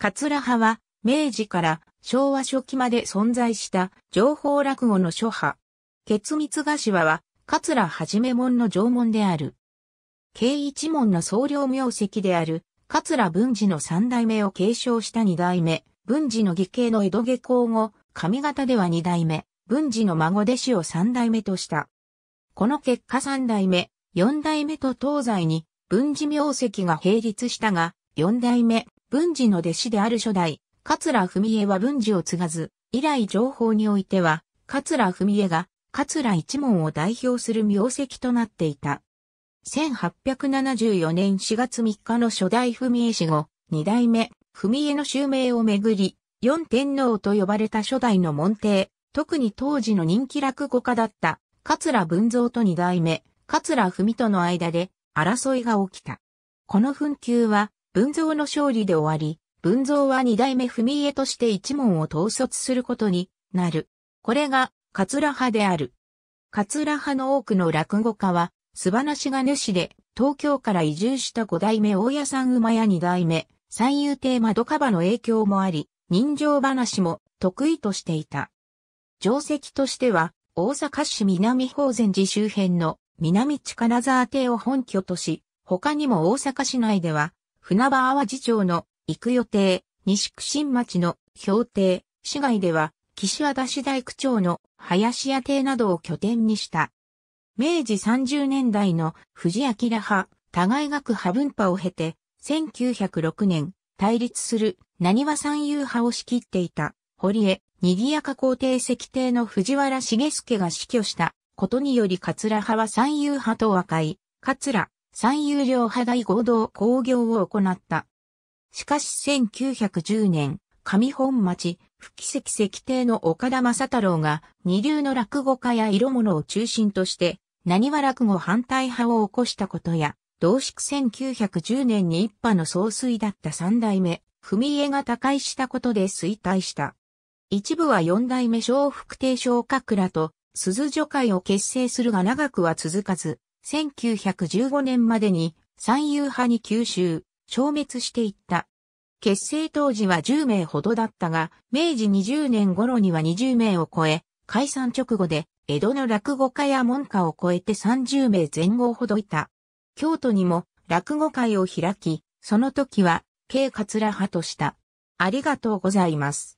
桂派は、明治から昭和初期まで存在した情報落語の諸派。結密子は、桂はじめ門の縄文である。慶一門の総領名跡である、桂文治の三代目を継承した二代目、文治の義兄の江戸下校後、上方では二代目、文治の孫弟子を三代目とした。この結果三代目、四代目と東西に文治名跡が並立したが、四代目、文治の弟子である初代、桂文江は文治を継がず、以来情報においては、桂文江が、桂一門を代表する名跡となっていた。1874年4月3日の初代文江氏後、二代目、文江の襲名をめぐり、四天皇と呼ばれた初代の門弟、特に当時の人気落語家だった、桂文蔵と二代目、桂文との間で、争いが起きた。この紛糾は、文蔵の勝利で終わり、文蔵は二代目文絵として一門を統率することになる。これが、桂派である。桂派の多くの落語家は、素晴らしが主で、東京から移住した五代目大屋さん馬や二代目、三遊亭窓カバの影響もあり、人情話も得意としていた。定石としては、大阪市南法善寺周辺の南地金沢邸を本拠とし、他にも大阪市内では船場淡路町の行く予定、西久新町の標定、市街では岸和田市大区町の林屋邸などを拠点にした。明治30年代の藤明派、互い学派分派を経て、1906年、対立する何和三遊派を仕切っていた、堀江、賑やか皇帝石邸の藤原重助が死去したことにより桂派は三遊派と和解、桂、最有料派大合同工業を行った。しかし1910年、上本町、不規跡。石邸の岡田正太郎が二流の落語家や色物を中心として、何は落語反対派を起こしたことや、同宿1910年に一派の総帥だった三代目、文家が他界したことで衰退した。一部は四代目小福亭小閣らと、鈴女会を結成するが長くは続かず、1915年までに三遊派に吸収、消滅していった。結成当時は10名ほどだったが、明治20年頃には20名を超え、解散直後で江戸の落語家や門下を超えて30名前後ほどいた。京都にも落語会を開き、その時は、軽桂派とした。ありがとうございます。